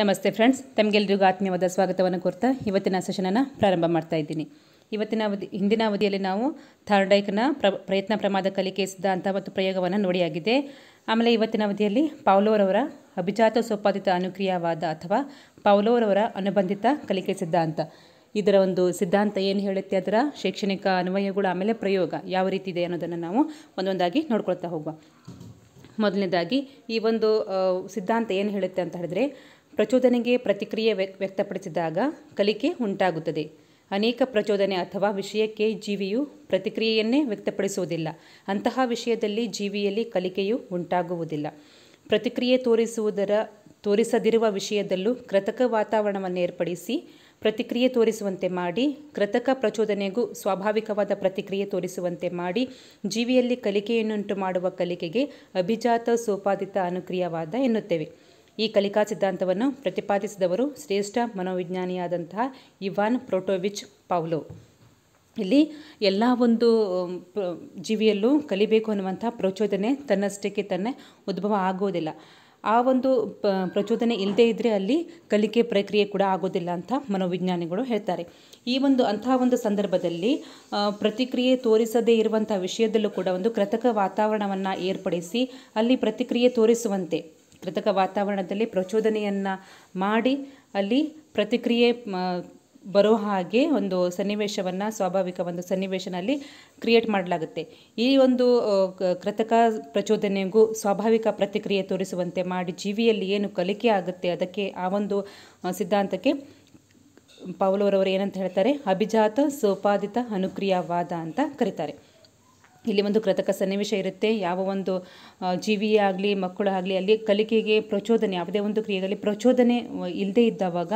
ನಮಸ್ತೆ ಫ್ರೆಂಡ್ಸ್ ತಮಗೆಲ್ರಿಗೂ ಆತ್ಮೀಯವಾದ ಸ್ವಾಗತವನ್ನು ಕೊರ್ತಾ ಇವತ್ತಿನ ಸೆಷನನ್ನು ಪ್ರಾರಂಭ ಮಾಡ್ತಾ ಇದ್ದೀನಿ ಇವತ್ತಿನ ಅವಧಿ ಹಿಂದಿನ ಅವಧಿಯಲ್ಲಿ ನಾವು ಥರ್ಡೈಕ್ನ ಪ್ರ ಪ್ರಯತ್ನ ಪ್ರಮಾದ ಕಲಿಕೆ ಸಿದ್ಧಾಂತ ಮತ್ತು ಪ್ರಯೋಗವನ್ನು ನೋಡಿಯಾಗಿದೆ ಆಮೇಲೆ ಇವತ್ತಿನ ಅವಧಿಯಲ್ಲಿ ಪೌಲೋರವರ ಅಭಿಜಾತ ಸೋಪಾದಿತ ಅನುಕ್ರಿಯಾವಾದ ಅಥವಾ ಪೌಲೋರವರ ಅನುಬಂಧಿತ ಕಲಿಕೆ ಸಿದ್ಧಾಂತ ಇದರ ಒಂದು ಸಿದ್ಧಾಂತ ಏನು ಹೇಳುತ್ತೆ ಅದರ ಶೈಕ್ಷಣಿಕ ಅನ್ವಯಗಳು ಆಮೇಲೆ ಪ್ರಯೋಗ ಯಾವ ರೀತಿ ಇದೆ ಅನ್ನೋದನ್ನು ನಾವು ಒಂದೊಂದಾಗಿ ನೋಡ್ಕೊಳ್ತಾ ಹೋಗುವ ಮೊದಲನೇದಾಗಿ ಈ ಒಂದು ಸಿದ್ಧಾಂತ ಏನು ಹೇಳುತ್ತೆ ಅಂತ ಹೇಳಿದ್ರೆ ಪ್ರಚೋದನೆಗೆ ಪ್ರತಿಕ್ರಿಯೆ ವ್ಯಕ್ತಪಡಿಸಿದಾಗ ಕಲಿಕೆ ಉಂಟಾಗುತ್ತದೆ ಅನೇಕ ಪ್ರಚೋದನೆ ಅಥವಾ ವಿಷಯಕ್ಕೆ ಜೀವಿಯು ಪ್ರತಿಕ್ರಿಯೆಯನ್ನೇ ವ್ಯಕ್ತಪಡಿಸುವುದಿಲ್ಲ ಅಂತಹ ವಿಷಯದಲ್ಲಿ ಜೀವಿಯಲ್ಲಿ ಕಲಿಕೆಯು ಉಂಟಾಗುವುದಿಲ್ಲ ಪ್ರತಿಕ್ರಿಯೆ ತೋರಿಸುವುದರ ತೋರಿಸದಿರುವ ವಿಷಯದಲ್ಲೂ ಕೃತಕ ವಾತಾವರಣವನ್ನು ಏರ್ಪಡಿಸಿ ಪ್ರತಿಕ್ರಿಯೆ ತೋರಿಸುವಂತೆ ಮಾಡಿ ಕೃತಕ ಪ್ರಚೋದನೆಗೂ ಸ್ವಾಭಾವಿಕವಾದ ಪ್ರತಿಕ್ರಿಯೆ ತೋರಿಸುವಂತೆ ಮಾಡಿ ಜೀವಿಯಲ್ಲಿ ಕಲಿಕೆಯನ್ನುಂಟು ಮಾಡುವ ಕಲಿಕೆಗೆ ಅಭಿಜಾತ ಸೋಪಾದಿತ ಅನುಕ್ರಿಯವಾದ ಎನ್ನುತ್ತೇವೆ ಈ ಕಲಿಕಾ ಸಿದ್ಧಾಂತವನ್ನು ಪ್ರತಿಪಾದಿಸಿದವರು ಶ್ರೇಷ್ಠ ಮನೋವಿಜ್ಞಾನಿಯಾದಂತಹ ಇವಾನ್ ಪ್ರೋಟೋವಿಚ್ ಪೌಲೋ ಇಲ್ಲಿ ಎಲ್ಲ ಒಂದು ಜೀವಿಯಲ್ಲೂ ಕಲಿಬೇಕು ಅನ್ನುವಂಥ ಪ್ರಚೋದನೆ ತನ್ನಷ್ಟಕ್ಕೆ ತನ್ನೇ ಉದ್ಭವ ಆಗೋದಿಲ್ಲ ಆ ಒಂದು ಪ ಪ್ರಚೋದನೆ ಇಲ್ಲದೇ ಇದ್ದರೆ ಅಲ್ಲಿ ಕಲಿಕೆ ಪ್ರಕ್ರಿಯೆ ಕೂಡ ಆಗೋದಿಲ್ಲ ಅಂತ ಮನೋವಿಜ್ಞಾನಿಗಳು ಹೇಳ್ತಾರೆ ಈ ಒಂದು ಅಂತಹ ಒಂದು ಸಂದರ್ಭದಲ್ಲಿ ಪ್ರತಿಕ್ರಿಯೆ ತೋರಿಸದೇ ಇರುವಂಥ ವಿಷಯದಲ್ಲೂ ಕೂಡ ಒಂದು ಕೃತಕ ವಾತಾವರಣವನ್ನು ಏರ್ಪಡಿಸಿ ಅಲ್ಲಿ ಪ್ರತಿಕ್ರಿಯೆ ತೋರಿಸುವಂತೆ ಕೃತಕ ವಾತಾವರಣದಲ್ಲಿ ಪ್ರಚೋದನೆಯನ್ನು ಮಾಡಿ ಅಲ್ಲಿ ಪ್ರತಿಕ್ರಿಯೆ ಬರೋ ಹಾಗೆ ಒಂದು ಸನ್ನಿವೇಶವನ್ನು ಸ್ವಾಭಾವಿಕ ಒಂದು ಸನ್ನಿವೇಶನಲ್ಲಿ ಕ್ರಿಯೇಟ್ ಮಾಡಲಾಗುತ್ತೆ ಈ ಒಂದು ಕೃತಕ ಪ್ರಚೋದನೆಗೂ ಸ್ವಾಭಾವಿಕ ಪ್ರತಿಕ್ರಿಯೆ ತೋರಿಸುವಂತೆ ಮಾಡಿ ಜೀವಿಯಲ್ಲಿ ಏನು ಕಲಿಕೆ ಆಗುತ್ತೆ ಅದಕ್ಕೆ ಆ ಒಂದು ಸಿದ್ಧಾಂತಕ್ಕೆ ಪೌಲವರವರು ಏನಂತ ಹೇಳ್ತಾರೆ ಅಭಿಜಾತ ಸೋಪಾದಿತ ಅನುಕ್ರಿಯಾವಾದ ಅಂತ ಕರೀತಾರೆ ಇಲ್ಲಿ ಒಂದು ಕೃತಕ ಸನ್ನಿವೇಶ ಇರುತ್ತೆ ಯಾವ ಒಂದು ಜೀವಿಯಾಗಲಿ ಆಗಲಿ ಮಕ್ಕಳು ಆಗಲಿ ಅಲ್ಲಿ ಕಲಿಕೆಗೆ ಪ್ರಚೋದನೆ ಯಾವುದೇ ಒಂದು ಕ್ರಿಯೆಯಲ್ಲಿ ಪ್ರಚೋದನೆ ಇಲ್ಲದೇ ಇದ್ದವಾಗ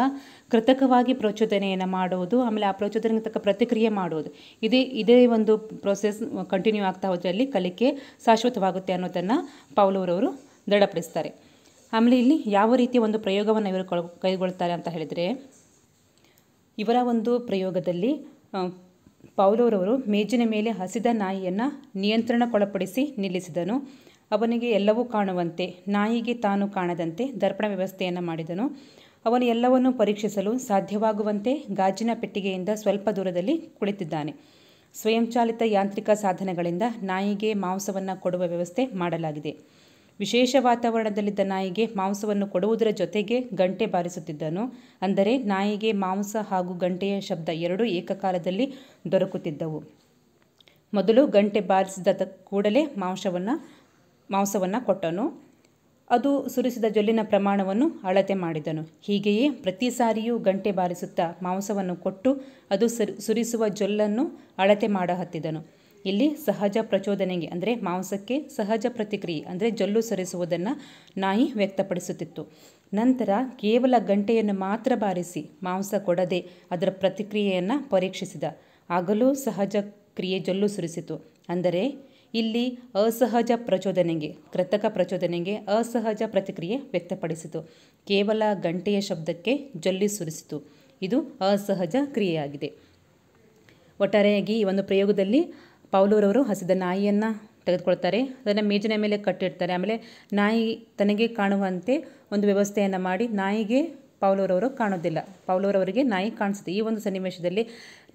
ಕೃತಕವಾಗಿ ಪ್ರಚೋದನೆಯನ್ನು ಮಾಡೋದು ಆಮೇಲೆ ಆ ಪ್ರಚೋದನೆಗೆ ತಕ್ಕ ಪ್ರತಿಕ್ರಿಯೆ ಮಾಡೋದು ಇದೇ ಇದೇ ಒಂದು ಪ್ರೊಸೆಸ್ ಕಂಟಿನ್ಯೂ ಆಗ್ತಾ ಹೋದರೆ ಅಲ್ಲಿ ಕಲಿಕೆ ಶಾಶ್ವತವಾಗುತ್ತೆ ಅನ್ನೋದನ್ನು ಪೌಲವರವರು ದೃಢಪಡಿಸ್ತಾರೆ ಆಮೇಲೆ ಇಲ್ಲಿ ಯಾವ ರೀತಿಯ ಒಂದು ಪ್ರಯೋಗವನ್ನು ಇವರು ಕೈಗೊಳ್ತಾರೆ ಅಂತ ಹೇಳಿದರೆ ಇವರ ಒಂದು ಪ್ರಯೋಗದಲ್ಲಿ ಪೌಲೋರವರು ಮೇಜಿನ ಮೇಲೆ ಹಸಿದ ನಾಯಿಯನ್ನು ನಿಯಂತ್ರಣಕ್ಕೊಳಪಡಿಸಿ ನಿಲ್ಲಿಸಿದನು ಅವನಿಗೆ ಎಲ್ಲವೂ ಕಾಣುವಂತೆ ನಾಯಿಗೆ ತಾನು ಕಾಣದಂತೆ ದರ್ಪಣ ವ್ಯವಸ್ಥೆಯನ್ನು ಮಾಡಿದನು ಅವನು ಎಲ್ಲವನ್ನು ಪರೀಕ್ಷಿಸಲು ಸಾಧ್ಯವಾಗುವಂತೆ ಗಾಜಿನ ಪೆಟ್ಟಿಗೆಯಿಂದ ಸ್ವಲ್ಪ ದೂರದಲ್ಲಿ ಕುಳಿತಿದ್ದಾನೆ ಸ್ವಯಂಚಾಲಿತ ಯಾಂತ್ರಿಕ ಸಾಧನಗಳಿಂದ ನಾಯಿಗೆ ಮಾಂಸವನ್ನು ಕೊಡುವ ವ್ಯವಸ್ಥೆ ಮಾಡಲಾಗಿದೆ ವಿಶೇಷ ವಾತಾವರಣದಲ್ಲಿದ್ದ ನಾಯಿಗೆ ಮಾಂಸವನ್ನು ಕೊಡುವುದರ ಜೊತೆಗೆ ಗಂಟೆ ಬಾರಿಸುತ್ತಿದ್ದನು ಅಂದರೆ ನಾಯಿಗೆ ಮಾಂಸ ಹಾಗೂ ಗಂಟೆಯ ಶಬ್ದ ಎರಡೂ ಏಕಕಾಲದಲ್ಲಿ ದೊರಕುತ್ತಿದ್ದವು ಮೊದಲು ಗಂಟೆ ಬಾರಿಸಿದ ಕೂಡಲೇ ಮಾಂಸವನ್ನು ಮಾಂಸವನ್ನು ಕೊಟ್ಟನು ಅದು ಸುರಿಸಿದ ಜೊಲ್ಲಿನ ಪ್ರಮಾಣವನ್ನು ಅಳತೆ ಮಾಡಿದನು ಹೀಗೆಯೇ ಪ್ರತಿ ಸಾರಿಯೂ ಗಂಟೆ ಬಾರಿಸುತ್ತಾ ಮಾಂಸವನ್ನು ಕೊಟ್ಟು ಅದು ಸುರಿಸುವ ಜೊಲ್ಲನ್ನು ಅಳತೆ ಮಾಡಹತ್ತಿದನು ಇಲ್ಲಿ ಸಹಜ ಪ್ರಚೋದನೆಗೆ ಅಂದರೆ ಮಾಂಸಕ್ಕೆ ಸಹಜ ಪ್ರತಿಕ್ರಿಯೆ ಅಂದರೆ ಜೊಲ್ಲು ಸರಿಸುವುದನ್ನು ನಾಯಿ ವ್ಯಕ್ತಪಡಿಸುತ್ತಿತ್ತು ನಂತರ ಕೇವಲ ಗಂಟೆಯನ್ನು ಮಾತ್ರ ಬಾರಿಸಿ ಮಾಂಸ ಕೊಡದೆ ಅದರ ಪ್ರತಿಕ್ರಿಯೆಯನ್ನು ಪರೀಕ್ಷಿಸಿದ ಆಗಲೂ ಸಹಜ ಕ್ರಿಯೆ ಜೊಲ್ಲು ಸುರಿಸಿತು ಅಂದರೆ ಇಲ್ಲಿ ಅಸಹಜ ಪ್ರಚೋದನೆಗೆ ಕೃತಕ ಪ್ರಚೋದನೆಗೆ ಅಸಹಜ ಪ್ರತಿಕ್ರಿಯೆ ವ್ಯಕ್ತಪಡಿಸಿತು ಕೇವಲ ಗಂಟೆಯ ಶಬ್ದಕ್ಕೆ ಜೊಲ್ಲಿ ಸುರಿಸಿತು ಇದು ಅಸಹಜ ಕ್ರಿಯೆಯಾಗಿದೆ ಒಟ್ಟಾರೆಯಾಗಿ ಈ ಒಂದು ಪ್ರಯೋಗದಲ್ಲಿ ಪೌಲೂರವರು ಹಸಿದ ನಾಯಿಯನ್ನು ತೆಗೆದುಕೊಳ್ತಾರೆ ಅದನ್ನು ಮೇಜಿನ ಮೇಲೆ ಕಟ್ಟಿಡ್ತಾರೆ ಆಮೇಲೆ ನಾಯಿ ತನಗೆ ಕಾಣುವಂತೆ ಒಂದು ವ್ಯವಸ್ಥೆಯನ್ನು ಮಾಡಿ ನಾಯಿಗೆ ಪೌಲೂರವರು ಕಾಣೋದಿಲ್ಲ ಪೌಲೂರವರಿಗೆ ನಾಯಿ ಕಾಣಿಸುತ್ತೆ ಈ ಒಂದು ಸನ್ನಿವೇಶದಲ್ಲಿ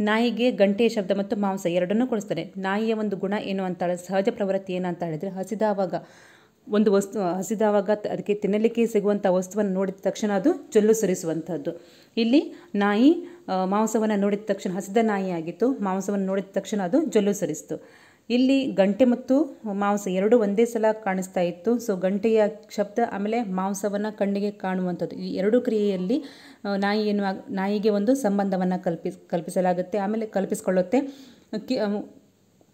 ನಾಯಿಗೆ ಗಂಟೆಯ ಶಬ್ದ ಮತ್ತು ಮಾಂಸ ಎರಡನ್ನೂ ಕೊಡಿಸ್ತಾರೆ ನಾಯಿಯ ಒಂದು ಗುಣ ಏನು ಅಂತ ಸಹಜ ಪ್ರವೃತ್ತಿ ಏನಂತ ಹೇಳಿದರೆ ಹಸಿದಾವಾಗ ಒಂದು ವಸ್ತು ಹಸಿದಾವಾಗ ಅದಕ್ಕೆ ತಿನ್ನಲಿಕ್ಕೆ ಸಿಗುವಂಥ ವಸ್ತುವನ್ನು ನೋಡಿದ ತಕ್ಷಣ ಅದು ಚೊಲ್ಲು ಸುರಿಸುವಂಥದ್ದು ಇಲ್ಲಿ ನಾಯಿ ಮಾಂಸವನ್ನು ನೋಡಿದ ತಕ್ಷಣ ಹಸಿದ ನಾಯಿ ಆಗಿತ್ತು ಮಾಂಸವನ್ನು ನೋಡಿದ ತಕ್ಷಣ ಅದು ಜೊಲ್ಲು ಸರಿಸ್ತು ಇಲ್ಲಿ ಗಂಟೆ ಮತ್ತು ಮಾಂಸ ಎರಡೂ ಒಂದೇ ಸಲ ಕಾಣಿಸ್ತಾ ಇತ್ತು ಸೊ ಗಂಟೆಯ ಶಬ್ದ ಆಮೇಲೆ ಮಾಂಸವನ್ನು ಕಣ್ಣಿಗೆ ಕಾಣುವಂಥದ್ದು ಈ ಎರಡೂ ಕ್ರಿಯೆಯಲ್ಲಿ ನಾಯಿ ಏನು ನಾಯಿಗೆ ಒಂದು ಸಂಬಂಧವನ್ನು ಕಲ್ಪಿಸ್ ಕಲ್ಪಿಸಲಾಗುತ್ತೆ ಆಮೇಲೆ ಕಲ್ಪಿಸ್ಕೊಳ್ಳುತ್ತೆ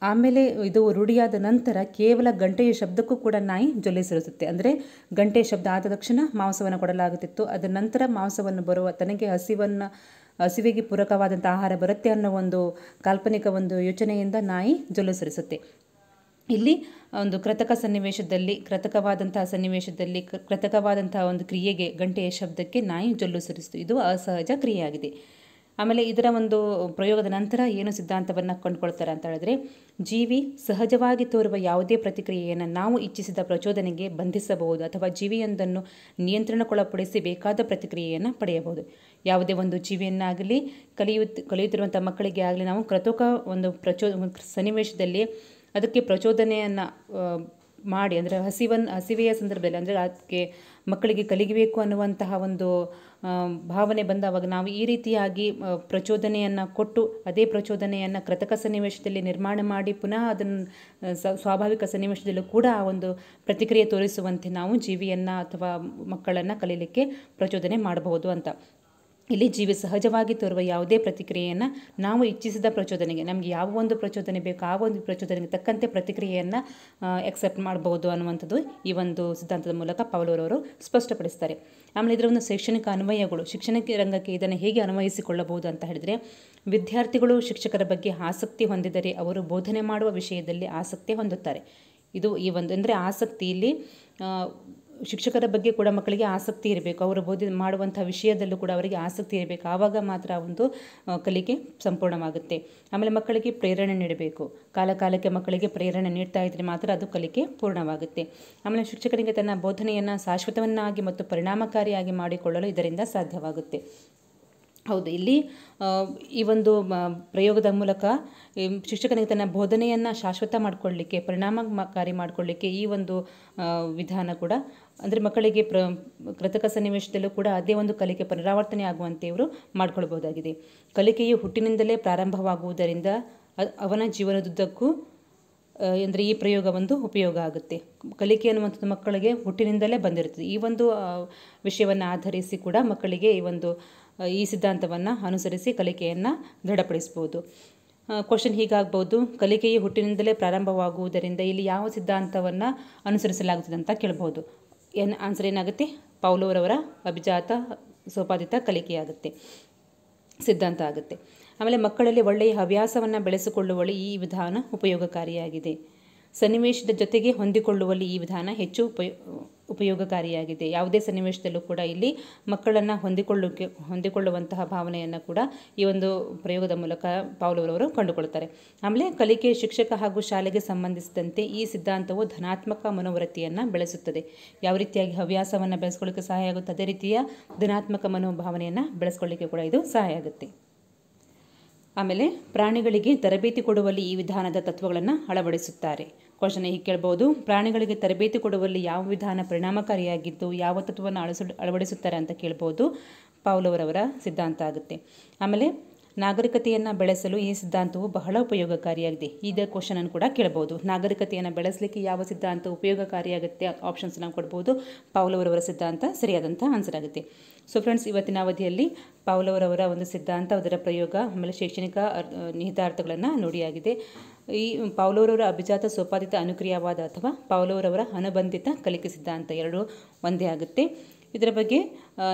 ಆಮೇಲೆ ಇದು ರೂಢಿಯಾದ ನಂತರ ಕೇವಲ ಗಂಟೆಯ ಶಬ್ದಕ್ಕೂ ಕೂಡ ನಾಯಿ ಸೇರಿಸುತ್ತೆ ಅಂದರೆ ಗಂಟೆಯ ಶಬ್ದ ಆದ ತಕ್ಷಣ ಮಾಂಸವನ್ನು ಕೊಡಲಾಗುತ್ತಿತ್ತು ಅದರ ನಂತರ ಮಾಂಸವನ್ನು ಬರುವ ತನಗೆ ಹಸಿವನ್ನು ಹಸಿವಿಗೆ ಪೂರಕವಾದಂಥ ಆಹಾರ ಬರುತ್ತೆ ಅನ್ನೋ ಒಂದು ಕಾಲ್ಪನಿಕ ಒಂದು ಯೋಚನೆಯಿಂದ ನಾಯಿ ಜೊಲಿಸಿರಿಸುತ್ತೆ ಇಲ್ಲಿ ಒಂದು ಕೃತಕ ಸನ್ನಿವೇಶದಲ್ಲಿ ಕೃತಕವಾದಂತಹ ಸನ್ನಿವೇಶದಲ್ಲಿ ಕೃತಕವಾದಂತಹ ಒಂದು ಕ್ರಿಯೆಗೆ ಗಂಟೆಯ ಶಬ್ದಕ್ಕೆ ನಾಯಿ ಜೊಲ್ಲುಸರಿಸಿತು ಇದು ಅಸಹಜ ಕ್ರಿಯೆಯಾಗಿದೆ ಆಮೇಲೆ ಇದರ ಒಂದು ಪ್ರಯೋಗದ ನಂತರ ಏನು ಸಿದ್ಧಾಂತವನ್ನು ಕಂಡುಕೊಳ್ತಾರೆ ಅಂತ ಹೇಳಿದ್ರೆ ಜೀವಿ ಸಹಜವಾಗಿ ತೋರುವ ಯಾವುದೇ ಪ್ರತಿಕ್ರಿಯೆಯನ್ನು ನಾವು ಇಚ್ಛಿಸಿದ ಪ್ರಚೋದನೆಗೆ ಬಂಧಿಸಬಹುದು ಅಥವಾ ಜೀವಿಯೊಂದನ್ನು ನಿಯಂತ್ರಣಕ್ಕೊಳಪಡಿಸಿ ಬೇಕಾದ ಪ್ರತಿಕ್ರಿಯೆಯನ್ನು ಪಡೆಯಬಹುದು ಯಾವುದೇ ಒಂದು ಜೀವಿಯನ್ನಾಗಲಿ ಕಲಿಯುತ್ತ ಕಲಿಯುತ್ತಿರುವಂಥ ಮಕ್ಕಳಿಗೆ ಆಗಲಿ ನಾವು ಕೃತಕ ಒಂದು ಪ್ರಚೋ ಸನ್ನಿವೇಶದಲ್ಲಿ ಅದಕ್ಕೆ ಪ್ರಚೋದನೆಯನ್ನು ಮಾಡಿ ಅಂದರೆ ಹಸಿವನ್ ಹಸಿವೆಯ ಸಂದರ್ಭದಲ್ಲಿ ಅಂದರೆ ಅದಕ್ಕೆ ಮಕ್ಕಳಿಗೆ ಕಲಿಗಿಬೇಕು ಅನ್ನುವಂತಹ ಒಂದು ಭಾವನೆ ಬಂದವಾಗ ನಾವು ಈ ರೀತಿಯಾಗಿ ಪ್ರಚೋದನೆಯನ್ನು ಕೊಟ್ಟು ಅದೇ ಪ್ರಚೋದನೆಯನ್ನು ಕೃತಕ ಸನ್ನಿವೇಶದಲ್ಲಿ ನಿರ್ಮಾಣ ಮಾಡಿ ಪುನಃ ಅದನ್ನು ಸ್ವಾಭಾವಿಕ ಸನ್ನಿವೇಶದಲ್ಲೂ ಕೂಡ ಆ ಒಂದು ಪ್ರತಿಕ್ರಿಯೆ ತೋರಿಸುವಂತೆ ನಾವು ಜೀವಿಯನ್ನು ಅಥವಾ ಮಕ್ಕಳನ್ನು ಕಲೀಲಿಕ್ಕೆ ಪ್ರಚೋದನೆ ಮಾಡಬಹುದು ಅಂತ ಇಲ್ಲಿ ಜೀವಿ ಸಹಜವಾಗಿ ತೋರುವ ಯಾವುದೇ ಪ್ರತಿಕ್ರಿಯೆಯನ್ನು ನಾವು ಇಚ್ಛಿಸಿದ ಪ್ರಚೋದನೆಗೆ ನಮಗೆ ಯಾವ ಒಂದು ಪ್ರಚೋದನೆ ಬೇಕು ಆ ಒಂದು ಪ್ರಚೋದನೆಗೆ ತಕ್ಕಂತೆ ಪ್ರತಿಕ್ರಿಯೆಯನ್ನು ಎಕ್ಸೆಪ್ಟ್ ಮಾಡಬಹುದು ಅನ್ನುವಂಥದ್ದು ಈ ಒಂದು ಸಿದ್ಧಾಂತದ ಮೂಲಕ ಪೌಲೂರವರು ಸ್ಪಷ್ಟಪಡಿಸ್ತಾರೆ ಆಮೇಲೆ ಇದರ ಒಂದು ಶೈಕ್ಷಣಿಕ ಅನ್ವಯಗಳು ಶಿಕ್ಷಣಕ್ಕೆ ರಂಗಕ್ಕೆ ಇದನ್ನು ಹೇಗೆ ಅನ್ವಯಿಸಿಕೊಳ್ಳಬಹುದು ಅಂತ ಹೇಳಿದರೆ ವಿದ್ಯಾರ್ಥಿಗಳು ಶಿಕ್ಷಕರ ಬಗ್ಗೆ ಆಸಕ್ತಿ ಹೊಂದಿದರೆ ಅವರು ಬೋಧನೆ ಮಾಡುವ ವಿಷಯದಲ್ಲಿ ಆಸಕ್ತಿ ಹೊಂದುತ್ತಾರೆ ಇದು ಈ ಒಂದು ಅಂದರೆ ಆಸಕ್ತಿಯಲ್ಲಿ ಶಿಕ್ಷಕರ ಬಗ್ಗೆ ಕೂಡ ಮಕ್ಕಳಿಗೆ ಆಸಕ್ತಿ ಇರಬೇಕು ಅವರು ಬೋಧ ಮಾಡುವಂಥ ವಿಷಯದಲ್ಲೂ ಕೂಡ ಅವರಿಗೆ ಆಸಕ್ತಿ ಇರಬೇಕು ಆವಾಗ ಮಾತ್ರ ಒಂದು ಕಲಿಕೆ ಸಂಪೂರ್ಣವಾಗುತ್ತೆ ಆಮೇಲೆ ಮಕ್ಕಳಿಗೆ ಪ್ರೇರಣೆ ನೀಡಬೇಕು ಕಾಲ ಕಾಲಕ್ಕೆ ಮಕ್ಕಳಿಗೆ ಪ್ರೇರಣೆ ನೀಡ್ತಾ ಇದ್ದರೆ ಮಾತ್ರ ಅದು ಕಲಿಕೆ ಪೂರ್ಣವಾಗುತ್ತೆ ಆಮೇಲೆ ಶಿಕ್ಷಕರಿಗೆ ತನ್ನ ಬೋಧನೆಯನ್ನು ಶಾಶ್ವತವನ್ನಾಗಿ ಮತ್ತು ಪರಿಣಾಮಕಾರಿಯಾಗಿ ಮಾಡಿಕೊಳ್ಳಲು ಇದರಿಂದ ಸಾಧ್ಯವಾಗುತ್ತೆ ಹೌದು ಇಲ್ಲಿ ಈ ಒಂದು ಪ್ರಯೋಗದ ಮೂಲಕ ಶಿಕ್ಷಕನಿಗೆ ತನ್ನ ಬೋಧನೆಯನ್ನು ಶಾಶ್ವತ ಮಾಡಿಕೊಳ್ಳಿಕ್ಕೆ ಪರಿಣಾಮಕಾರಿ ಮಾಡಿಕೊಳ್ಳಿಕ್ಕೆ ಈ ಒಂದು ವಿಧಾನ ಕೂಡ ಅಂದರೆ ಮಕ್ಕಳಿಗೆ ಪ್ರ ಕೃತಕ ಸನ್ನಿವೇಶದಲ್ಲೂ ಕೂಡ ಅದೇ ಒಂದು ಕಲಿಕೆ ಪುನರಾವರ್ತನೆ ಆಗುವಂತೆ ಇವರು ಮಾಡಿಕೊಳ್ಬಹುದಾಗಿದೆ ಕಲಿಕೆಯು ಹುಟ್ಟಿನಿಂದಲೇ ಪ್ರಾರಂಭವಾಗುವುದರಿಂದ ಅವನ ಜೀವನದುದ್ದಕ್ಕೂ ಅಂದರೆ ಈ ಪ್ರಯೋಗ ಒಂದು ಉಪಯೋಗ ಆಗುತ್ತೆ ಕಲಿಕೆ ಅನ್ನುವಂಥದ್ದು ಮಕ್ಕಳಿಗೆ ಹುಟ್ಟಿನಿಂದಲೇ ಬಂದಿರುತ್ತದೆ ಈ ಒಂದು ವಿಷಯವನ್ನು ಆಧರಿಸಿ ಕೂಡ ಮಕ್ಕಳಿಗೆ ಈ ಒಂದು ಈ ಸಿದ್ಧಾಂತವನ್ನು ಅನುಸರಿಸಿ ಕಲಿಕೆಯನ್ನು ದೃಢಪಡಿಸ್ಬೋದು ಕ್ವಶನ್ ಹೀಗಾಗ್ಬೋದು ಕಲಿಕೆಯು ಹುಟ್ಟಿನಿಂದಲೇ ಪ್ರಾರಂಭವಾಗುವುದರಿಂದ ಇಲ್ಲಿ ಯಾವ ಸಿದ್ಧಾಂತವನ್ನು ಅನುಸರಿಸಲಾಗುತ್ತದೆ ಅಂತ ಕೇಳ್ಬೋದು ಏನು ಆನ್ಸರ್ ಏನಾಗುತ್ತೆ ಪೌಲೋರವರ ಅಭಿಜಾತ ಸೋಪಾದಿತ ಕಲಿಕೆಯಾಗುತ್ತೆ ಸಿದ್ಧಾಂತ ಆಗುತ್ತೆ ಆಮೇಲೆ ಮಕ್ಕಳಲ್ಲಿ ಒಳ್ಳೆಯ ಹವ್ಯಾಸವನ್ನು ಬೆಳೆಸಿಕೊಳ್ಳುವಲ್ಲಿ ಈ ವಿಧಾನ ಉಪಯೋಗಕಾರಿಯಾಗಿದೆ ಸನ್ನಿವೇಶದ ಜೊತೆಗೆ ಹೊಂದಿಕೊಳ್ಳುವಲ್ಲಿ ಈ ವಿಧಾನ ಹೆಚ್ಚು ಉಪಯೋ ಉಪಯೋಗಕಾರಿಯಾಗಿದೆ ಯಾವುದೇ ಸನ್ನಿವೇಶದಲ್ಲೂ ಕೂಡ ಇಲ್ಲಿ ಮಕ್ಕಳನ್ನು ಹೊಂದಿಕೊಳ್ಳೋಕೆ ಹೊಂದಿಕೊಳ್ಳುವಂತಹ ಭಾವನೆಯನ್ನು ಕೂಡ ಈ ಒಂದು ಪ್ರಯೋಗದ ಮೂಲಕ ಪಾವಲವರವರು ಕಂಡುಕೊಳ್ತಾರೆ ಆಮೇಲೆ ಕಲಿಕೆ ಶಿಕ್ಷಕ ಹಾಗೂ ಶಾಲೆಗೆ ಸಂಬಂಧಿಸಿದಂತೆ ಈ ಸಿದ್ಧಾಂತವು ಧನಾತ್ಮಕ ಮನೋವೃತ್ತಿಯನ್ನು ಬೆಳೆಸುತ್ತದೆ ಯಾವ ರೀತಿಯಾಗಿ ಹವ್ಯಾಸವನ್ನು ಬೆಳೆಸ್ಕೊಳ್ಳೋಕ್ಕೆ ಸಹಾಯ ಆಗುತ್ತೆ ಅದೇ ರೀತಿಯ ಧನಾತ್ಮಕ ಮನೋಭಾವನೆಯನ್ನು ಬೆಳೆಸ್ಕೊಳ್ಳಿಕ್ಕೆ ಕೂಡ ಇದು ಸಹಾಯ ಆಗುತ್ತೆ ಆಮೇಲೆ ಪ್ರಾಣಿಗಳಿಗೆ ತರಬೇತಿ ಕೊಡುವಲ್ಲಿ ಈ ವಿಧಾನದ ತತ್ವಗಳನ್ನು ಅಳವಡಿಸುತ್ತಾರೆ ಕ್ವಶನ್ ಹೀಗೆ ಕೇಳ್ಬೋದು ಪ್ರಾಣಿಗಳಿಗೆ ತರಬೇತಿ ಕೊಡುವಲ್ಲಿ ಯಾವ ವಿಧಾನ ಪರಿಣಾಮಕಾರಿಯಾಗಿದ್ದು ಯಾವ ತತ್ವವನ್ನು ಅಳಸು ಅಳವಡಿಸುತ್ತಾರೆ ಅಂತ ಕೇಳ್ಬೋದು ಪೌಲವರವರ ಸಿದ್ಧಾಂತ ಆಗುತ್ತೆ ಆಮೇಲೆ ನಾಗರಿಕತೆಯನ್ನು ಬೆಳೆಸಲು ಈ ಸಿದ್ಧಾಂತವು ಬಹಳ ಉಪಯೋಗಕಾರಿಯಾಗಿದೆ ಇದೇ ಕ್ವಶನನ್ನು ಕೂಡ ಕೇಳಬಹುದು ನಾಗರಿಕತೆಯನ್ನು ಬೆಳೆಸಲಿಕ್ಕೆ ಯಾವ ಸಿದ್ಧಾಂತ ಉಪಯೋಗಕಾರಿಯಾಗುತ್ತೆ ಆಪ್ಷನ್ಸ್ ನಾವು ಕೊಡ್ಬೋದು ಪಾವ್ಲವರವರ ಸಿದ್ಧಾಂತ ಸರಿಯಾದಂಥ ಆನ್ಸರ್ ಆಗುತ್ತೆ ಸೊ ಫ್ರೆಂಡ್ಸ್ ಇವತ್ತಿನ ಅವಧಿಯಲ್ಲಿ ಪಾವ್ಲವರವರ ಒಂದು ಸಿದ್ಧಾಂತ ಅದರ ಪ್ರಯೋಗ ಆಮೇಲೆ ಶೈಕ್ಷಣಿಕ ನಿಹಿತಾರ್ಥಗಳನ್ನು ನೋಡಿಯಾಗಿದೆ ಈ ಪೌಲವರವರ ಅಭಿಜಾತ ಸೋಪಾದಿತ ಅನುಕ್ರಿಯವಾದ ಅಥವಾ ಪೌಲವರವರ ಅನುಬಂಧಿತ ಕಲಿಕೆ ಸಿದ್ಧಾಂತ ಎರಡು ಒಂದೇ ಆಗುತ್ತೆ ಇದರ ಬಗ್ಗೆ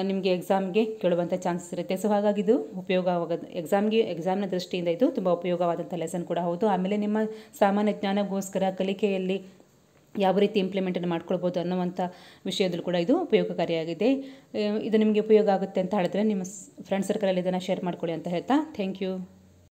ನಿಮಗೆ ಎಕ್ಸಾಮ್ಗೆ ಕೇಳುವಂಥ ಚಾನ್ಸಸ್ ಇರುತ್ತೆ ಸೊ ಹಾಗಾಗಿ ಇದು ಉಪಯೋಗವಾಗ ಎಕ್ಸಾಮ್ಗೆ ಎಕ್ಸಾಮ್ನ ದೃಷ್ಟಿಯಿಂದ ಇದು ತುಂಬ ಉಪಯೋಗವಾದಂಥ ಲೆಸನ್ ಕೂಡ ಹೌದು ಆಮೇಲೆ ನಿಮ್ಮ ಸಾಮಾನ್ಯ ಜ್ಞಾನಗೋಸ್ಕರ ಕಲಿಕೆಯಲ್ಲಿ ಯಾವ ರೀತಿ ಇಂಪ್ಲಿಮೆಂಟನ್ನು ಮಾಡ್ಕೊಳ್ಬೋದು ಅನ್ನೋವಂಥ ವಿಷಯದಲ್ಲೂ ಕೂಡ ಇದು ಉಪಯೋಗಕಾರಿಯಾಗಿದೆ ಇದು ನಿಮಗೆ ಉಪಯೋಗ ಆಗುತ್ತೆ ಅಂತ ಹೇಳಿದ್ರೆ ನಿಮ್ಮ ಫ್ರೆಂಡ್ ಸರ್ಕಲಲ್ಲಿ ಇದನ್ನು ಶೇರ್ ಮಾಡ್ಕೊಳ್ಳಿ ಅಂತ ಹೇಳ್ತಾ ಥ್ಯಾಂಕ್ ಯು